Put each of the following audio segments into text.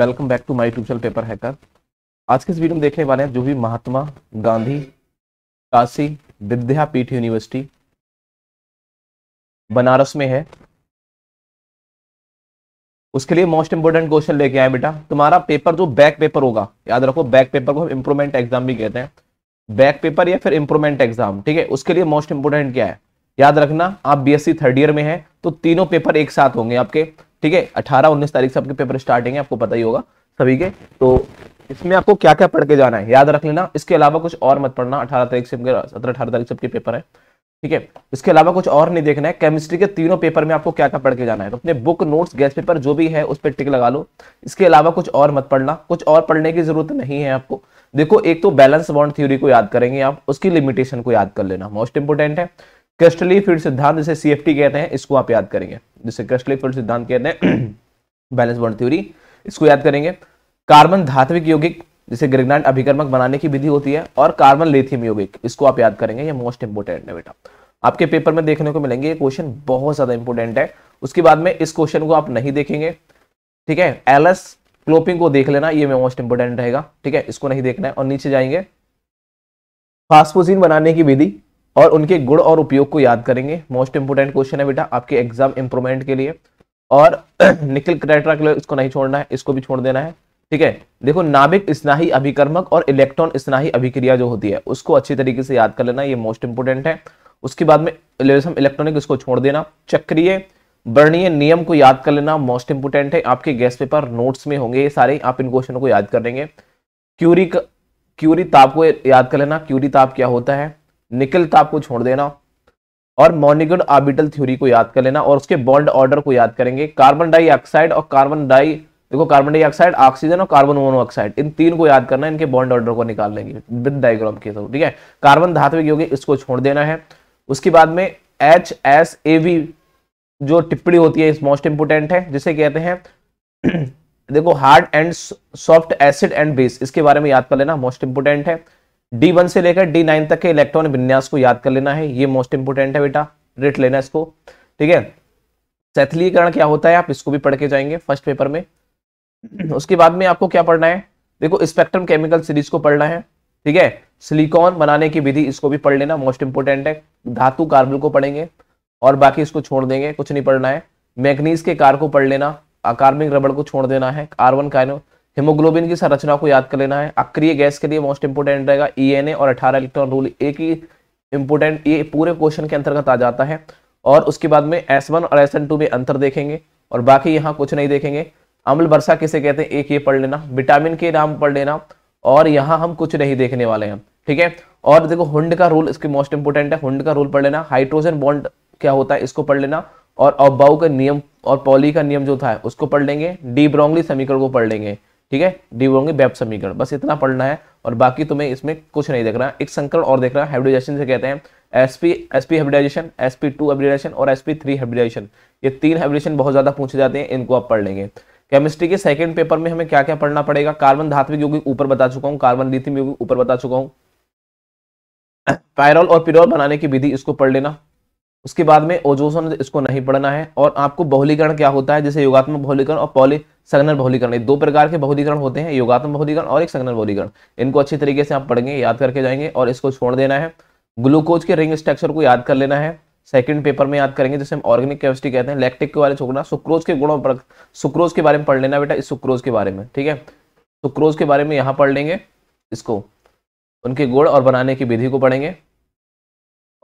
Welcome back to my YouTube channel Paper Hacker आज के इस वीडियो में देखने वाले हैं जो भी महात्मा गांधी काशी विद्यापीठ यूनिवर्सिटी बनारस में है उसके लिए मोस्ट इंपोर्टेंट क्वेश्चन लेके आए बेटा तुम्हारा पेपर जो बैक पेपर होगा याद रखो बैक पेपर को इंप्रूवमेंट एग्जाम भी कहते हैं बैक पेपर या फिर इंप्रूवमेंट एग्जाम ठीक है उसके लिए मोस्ट इंपोर्टेंट क्या है याद रखना आप बीएससी थर्ड ईयर में है तो तीनों पेपर एक साथ होंगे आपके ठीक है अठारह उन्नीस तारीख से आपके पेपर स्टार्टिंग है आपको पता ही होगा सभी के तो इसमें आपको क्या क्या पढ़ के जाना है याद रख लेना इसके अलावा कुछ और मत पढ़ना अठारह तारीख से सत्रह अठारह तारीख से आपके पेपर है ठीक है इसके अलावा कुछ और नहीं देखना है केमिस्ट्री के तीनों पेपर में आपको क्या क्या पढ़ के जाना है तो अपने बुक नोट्स गैस पेपर जो भी है उस पर टिक लगा लो इसके अलावा कुछ और मत पढ़ना कुछ और पढ़ने की जरूरत नहीं है आपको देखो एक तो बैलेंस बॉन्ड थ्योरी को याद करेंगे आप उसकी लिमिटेशन को याद कर लेना मोस्ट इंपोर्टेंट है क्रिस्टली फीड सिद्धांत जिसे सी कहते हैं इसको आप याद करेंगे जिसे क्रस्टलिक फल सिद्धांत कहते हैं बैलेंस बॉन्ड थ्योरी इसको याद करेंगे कार्बन धात्विक यौगिक जिसे ग्रेगनाइट अभिकर्मक बनाने की विधि होती है और कार्बन लेथियम यौगिक इसको आप याद करेंगे ये मोस्ट इंपोर्टेंट है बेटा आपके पेपर में देखने को मिलेंगे ये क्वेश्चन बहुत ज्यादा इंपोर्टेंट है उसके बाद में इस क्वेश्चन को आप नहीं देखेंगे ठीक है एलएस क्लोपिंग को देख लेना ये मोस्ट इंपोर्टेंट रहेगा ठीक है इसको नहीं देखना है और नीचे जाएंगे फास्फोजीन बनाने की विधि और उनके गुण और उपयोग को याद करेंगे मोस्ट इंपोर्टेंट क्वेश्चन है बेटा आपके एग्जाम इंप्रूवमेंट के लिए और निकल क्रेट्रा के लिए इसको नहीं छोड़ना है इसको भी छोड़ देना है ठीक है देखो नाभिक स्नाही अभिकर्मक और इलेक्ट्रॉन स्नाही अभिक्रिया जो होती है उसको अच्छी तरीके से याद कर लेना ये मोस्ट इंपोर्टेंट है उसके बाद में इलेक्ट्रॉनिक इसको छोड़ देना चक्रिय वर्णीय नियम को याद कर लेना मोस्ट इंपोर्टेंट है आपके गैस पेपर नोट्स में होंगे ये सारे आप इन क्वेश्चनों को याद कर लेंगे क्यूरी क्यूरी ताप को याद कर लेना क्यूरी ताप क्या होता है निकल का तो आपको छोड़ देना और मोनिगन आर्बिटल थ्योरी को याद कर लेना और उसके बॉन्ड ऑर्डर को याद करेंगे कार्बन डाइऑक्साइड और कार्बन डाई देखो कार्बन डाइऑक्साइड ऑक्सीजन और कार्बन मोनोऑक्साइड इन तीन को याद करना इनके बॉन्ड ऑर्डर को निकाल लेंगे विद डायग्राम के थ्रू ठीक है कार्बन धात्विक योगी इसको छोड़ देना है उसके बाद में एच एस ए वी जो टिप्पणी होती है इस मोस्ट इंपोर्टेंट है जिसे कहते हैं देखो hard and soft acid and base इसके बारे में याद कर लेना मोस्ट इंपोर्टेंट है डी वन से लेकर डी नाइन तक के इलेक्ट्रॉन विन्यास को याद कर लेना है ये मोस्ट इंपोर्टेंट है बेटा रेट लेना इसको ठीक है शैथिलीकरण क्या होता है आप इसको भी पढ़ के जाएंगे फर्स्ट पेपर में हम्म। उसके बाद में आपको क्या पढ़ना है देखो स्पेक्ट्रम केमिकल सीरीज को पढ़ना है ठीक है सिलिकॉन बनाने की विधि इसको भी पढ़ लेना मोस्ट इंपोर्टेंट है धातु कार्बन को पढ़ेंगे और बाकी इसको छोड़ देंगे कुछ नहीं पढ़ना है मैग्नीज के कार को पढ़ लेना कार्बिक रबड़ को छोड़ देना है कार्बन कार्बन हीमोग्लोबिन की संरचना को याद कर लेना है अक्रिय गैस के लिए मोस्ट इंपोर्टेंट रहेगा ई e और अठारह इलेक्ट्रॉन रूल एक ही इंपोर्टेंट ये पूरे क्वेश्चन के अंतर्गत आ जाता है और उसके बाद में एस वन और एस टू में अंतर देखेंगे और बाकी यहाँ कुछ नहीं देखेंगे अम्ल वर्षा किसे कहते हैं एक ये पढ़ लेना विटामिन के नाम पढ़ लेना और यहाँ हम कुछ नहीं देखने वाले हैं ठीक है और देखो हुंड का रूल इसके मोस्ट इंपोर्टेंट है हुंड का रूल पढ़ लेना हाइड्रोजन बॉन्ड क्या होता है इसको पढ़ लेना और अबाउ का नियम और पॉली का नियम जो था उसको पढ़ लेंगे डी ब्रोंगली समीकरण को पढ़ लेंगे ठीक है डी होंगे वेब समीकरण बस इतना पढ़ना है और बाकी तुम्हें इसमें कुछ नहीं देख रहा एक संकरण और रहा हाइब्रिडाइजेशन से कहते हैं SP SP hybridisation two hybridisation और एसपी थ्री हाइब्रिडाइजेशन ये तीन हाइब्रिडेशन बहुत ज़्यादा पूछे जाते हैं इनको आप पढ़ लेंगे केमिस्ट्री के सेकंड पेपर में हमें क्या क्या पढ़ना पड़ेगा कार्बन धात्विक योगी ऊपर बता चुका हूँ कार्बन लिथियम यौगिक ऊपर बता चुका हूँ पायरोल और पिरोल बनाने की विधि इसको पढ़ लेना उसके बाद में ओजोसन इसको नहीं पढ़ना है और आपको बहुलीकरण क्या होता है जैसे योगात्मक बहुलीकरण और पॉली सगनर बहुलीकरण दो प्रकार के बहुलीकरण होते हैं योगात्मक बहुलीकरण और एक सगनर बहुलीकरण इनको अच्छी तरीके से आप पढ़ेंगे याद करके जाएंगे और इसको छोड़ देना है ग्लूकोज के रिंग स्ट्रक्चर को याद कर लेना है सेकंड पेपर में याद करेंगे जैसे हम ऑर्गेनिक केमिस्ट्री कहते हैं लैक्टिक के बारे में छोड़ना सुक्रोज के गुणों पर सुक्रोज के बारे में पढ़ लेना बेटा इस सुक्रोज के बारे में ठीक है सुक्रोज के बारे में यहाँ पढ़ लेंगे इसको उनके गुड़ और बनाने की विधि को पढ़ेंगे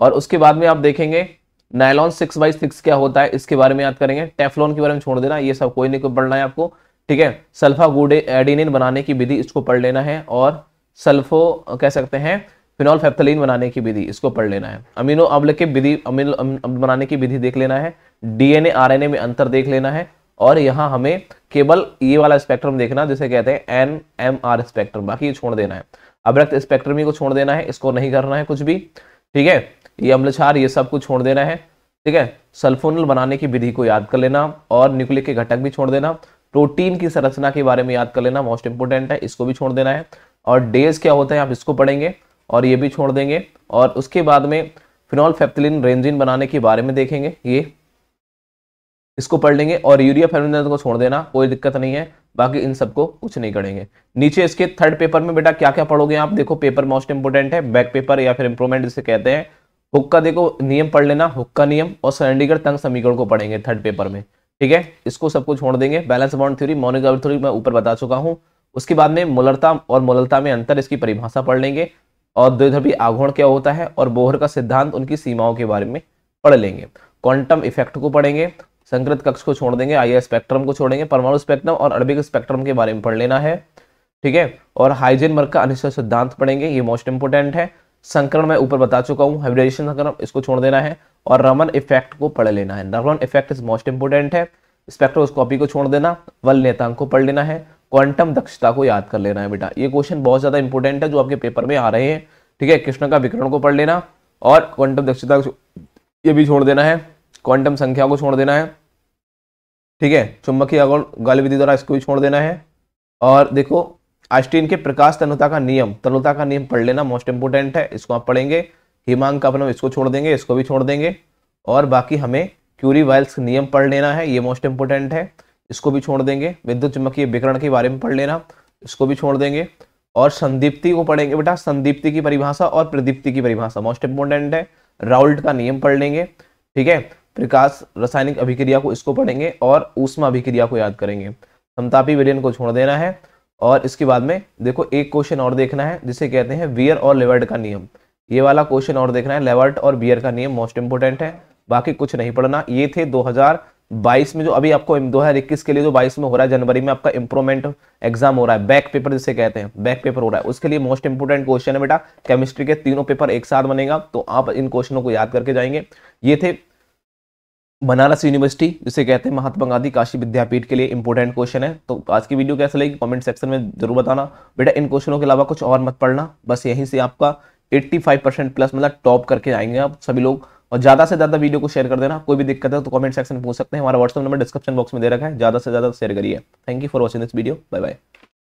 और उसके बाद में आप देखेंगे नायलॉन सिक्स बाई सिक्स क्या होता है इसके बारे में याद करेंगे टेफलॉन के बारे में छोड़ देना ये सब कोई नहीं कोई पढ़ना है आपको ठीक है सल्फा गुडे एडिनिन बनाने की विधि इसको पढ़ लेना है और सल्फो कह सकते हैं फिनॉल फेफ्थलिन बनाने की विधि इसको पढ़ लेना है अमीनो अम्ल के विधि अमीनो अम्ल बनाने की विधि देख लेना है डीएनए आरएनए में अंतर देख लेना है और यहाँ हमें केवल ये वाला स्पेक्ट्रम देखना जिसे कहते हैं एन एम आर स्पेक्ट्रम बाकी ये छोड़ देना है अब्रक्त स्पेक्ट्रम ही को छोड़ देना है इसको नहीं करना है कुछ भी ठीक है ये अम्लक्षार ये सब कुछ छोड़ देना है ठीक है सल्फोनल बनाने की विधि को याद कर लेना और न्यूक्लिक के घटक भी छोड़ देना प्रोटीन की संरचना के बारे में याद कर लेना मोस्ट इंपोर्टेंट है इसको भी छोड़ देना है और डेज क्या होता है आप इसको पढ़ेंगे और ये भी छोड़ देंगे और उसके बाद में फिनॉल फेप्थिलिन रेंजिन बनाने के बारे में देखेंगे ये इसको पढ़ लेंगे और यूरिया फेमिनिन को छोड़ देना कोई दिक्कत नहीं है बाकी इन सबको कुछ नहीं करेंगे नीचे इसके थर्ड पेपर में बेटा क्या क्या पढ़ोगे आप देखो पेपर मोस्ट इंपोर्टेंट है बैक पेपर या फिर इंप्रूवमेंट जिसे कहते हैं हुक का देखो नियम पढ़ लेना हुक का नियम और सरंडीकर तंग समीकरण को पढ़ेंगे थर्ड पेपर में ठीक है इसको सबको छोड़ देंगे बैलेंस अमाउंट थ्योरी मोनिक थ्योरी मैं ऊपर बता चुका हूँ उसके बाद में मुलरता और मुलरता में अंतर इसकी परिभाषा पढ़ लेंगे और द्विधर्वी आघोण क्या होता है और बोहर का सिद्धांत उनकी सीमाओं के बारे में पढ़ लेंगे क्वांटम इफेक्ट को पढ़ेंगे संकृत कक्ष को छोड़ देंगे आई स्पेक्ट्रम को छोड़ेंगे परमाणु स्पेक्ट्रम और अरबिक स्पेक्ट्रम के बारे में पढ़ लेना है ठीक है और हाइजेन वर्ग का अनिश्चय सिद्धांत पढ़ेंगे ये मोस्ट इंपोर्टेंट है संक्रमण मैं ऊपर बता चुका हूँ हाइब्रिडेशन संक्रमण इसको छोड़ देना है और रमन इफेक्ट को पढ़ लेना है Raman effect is most important है स्पेक्ट्रोस्कोपी को छोड़ देना वल नेतांक को पढ़ लेना है क्वांटम दक्षता को याद कर लेना है बेटा ये क्वेश्चन बहुत ज़्यादा इंपॉर्टेंट है जो आपके पेपर में आ रहे हैं ठीक है कृष्ण का विकरण को पढ़ लेना और क्वांटम दक्षता ये भी छोड़ देना है क्वांटम संख्या को छोड़ देना है ठीक है चुंबकीय गल विधि द्वारा इसको भी छोड़ देना है और देखो आइस्टीन के प्रकाश तनुता का नियम तनुता का नियम पढ़ लेना मोस्ट इंपोर्टेंट है इसको आप पढ़ेंगे हिमांक का अपना इसको छोड़ देंगे इसको भी छोड़ देंगे और बाकी हमें क्यूरी वाइल्स नियम पढ़ लेना है ये मोस्ट इंपोर्टेंट है इसको भी छोड़ देंगे विद्युत चुम्बकीय विकरण के बारे में पढ़ लेना इसको भी छोड़ देंगे और संदीप्ति को पढ़ेंगे बेटा संदीप्ति की परिभाषा और प्रदीप्ति की परिभाषा मोस्ट इंपोर्टेंट है राउल्ट का नियम पढ़ लेंगे ठीक है प्रकाश रासायनिक अभिक्रिया को इसको पढ़ेंगे और ऊष्मा अभिक्रिया को याद करेंगे समतापी विलयन को छोड़ देना है और इसके बाद में देखो एक क्वेश्चन और देखना है जिसे कहते हैं बियर और लेवर्ट का नियम ये वाला क्वेश्चन और देखना है लेवर्ट और बियर का नियम मोस्ट इंपोर्टेंट है बाकी कुछ नहीं पढ़ना ये थे 2022 में जो अभी आपको 2021 के लिए जो 22 में हो रहा है जनवरी में आपका इंप्रूवमेंट एग्जाम हो रहा है बैक पेपर जिसे कहते हैं बैक पेपर हो रहा है उसके लिए मोस्ट इंपोर्टेंट क्वेश्चन है बेटा केमिस्ट्री के तीनों पेपर एक साथ बनेगा तो आप इन क्वेश्चनों को याद करके जाएंगे ये थे बनारस यूनिवर्सिटी जिसे कहते हैं महात्मा गांधी काशी विद्यापीठ के लिए इंपॉर्टेंट क्वेश्चन है तो आज की वीडियो कैसे लगी कमेंट सेक्शन में जरूर बताना बेटा इन क्वेश्चनों के अलावा कुछ और मत पढ़ना बस यहीं से आपका 85 परसेंट प्लस मतलब टॉप करके आएंगे आप सभी लोग और ज़्यादा से ज़्यादा वीडियो को शेयर कर देना कोई भी दिक्कत है तो कमेंट सेक्शन में पूछ सकते हैं हमारा व्हाट्सअप नंबर डिस्क्रिप्शन बॉक्स में दे रखा है ज़्यादा से ज़्यादा शेयर करिए thank you for watching this video bye bye